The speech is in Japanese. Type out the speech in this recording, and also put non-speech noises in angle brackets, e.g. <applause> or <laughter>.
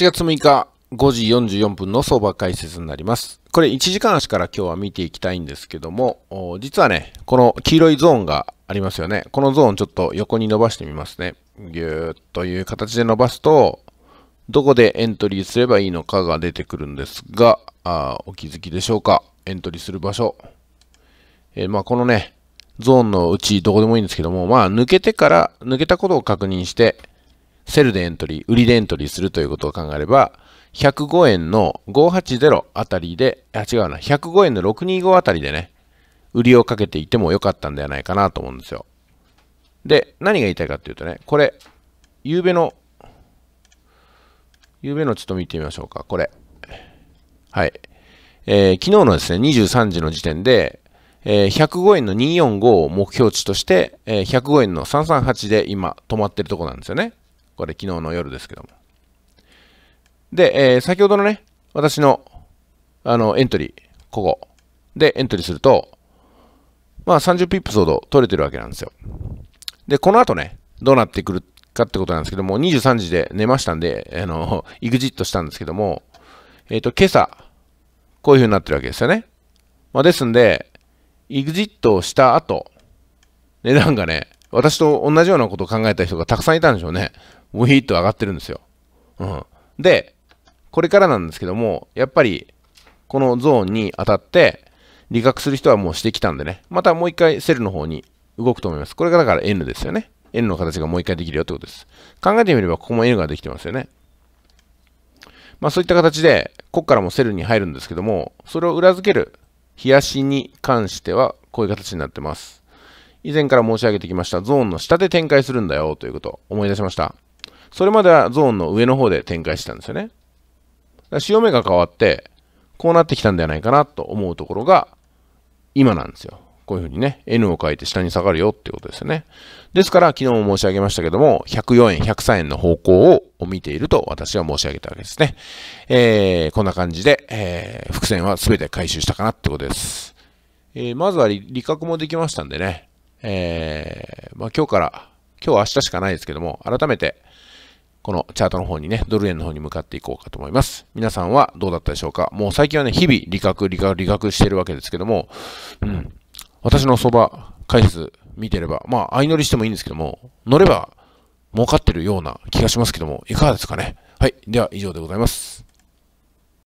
8月6日5時44分の相場解説になります。これ1時間足から今日は見ていきたいんですけども、実はね、この黄色いゾーンがありますよね。このゾーンちょっと横に伸ばしてみますね。ぎゅーっという形で伸ばすと、どこでエントリーすればいいのかが出てくるんですが、あお気づきでしょうか。エントリーする場所。えー、まあこのね、ゾーンのうちどこでもいいんですけども、まあ抜けてから、抜けたことを確認して、セルでエントリー、売りでエントリーするということを考えれば、105円の580あたりで、あ、違うな、105円の625あたりでね、売りをかけていてもよかったんではないかなと思うんですよ。で、何が言いたいかっていうとね、これ、昨べの、昨べのちょっと見てみましょうか、これ。はい。えー、昨日のですね、23時の時点で、えー、105円の245を目標値として、えー、105円の338で今止まってるとこなんですよね。これ昨日の夜ですけども。で、えー、先ほどのね、私の、あの、エントリー、ここ。で、エントリーすると、まあ30ピップスほど取れてるわけなんですよ。で、この後ね、どうなってくるかってことなんですけども、23時で寝ましたんで、あの、エ <laughs> グジットしたんですけども、えっ、ー、と、今朝、こういう風になってるわけですよね。まあ、ですんで、エグジットをした後、値段がね、私と同じようなことを考えた人がたくさんいたんでしょうね。ウィーッと上がってるんですよ。うん、で、これからなんですけども、やっぱりこのゾーンに当たって理確する人はもうしてきたんでね、またもう一回セルの方に動くと思います。これがだから N ですよね。N の形がもう一回できるよってことです。考えてみればここも N ができてますよね。まあそういった形で、こっからもセルに入るんですけども、それを裏付ける冷やしに関してはこういう形になってます。以前から申し上げてきましたゾーンの下で展開するんだよということ思い出しました。それまではゾーンの上の方で展開してたんですよね。だ潮目が変わって、こうなってきたんじゃないかなと思うところが、今なんですよ。こういうふうにね、N を書いて下に下がるよっていうことですよね。ですから、昨日も申し上げましたけども、104円、103円の方向を見ていると私は申し上げたわけですね。えー、こんな感じで、えー、伏線は全て回収したかなってことです。えー、まずは利覚もできましたんでね、えー、まあ今日から、今日明日しかないですけども、改めて、このチャートの方にね、ドル円の方に向かっていこうかと思います。皆さんはどうだったでしょうかもう最近はね、日々、利確、理学、理学してるわけですけども、うん、私の相場解説見てれば、まあ、相乗りしてもいいんですけども、乗れば儲かってるような気がしますけども、いかがですかねはい。では、以上でございます。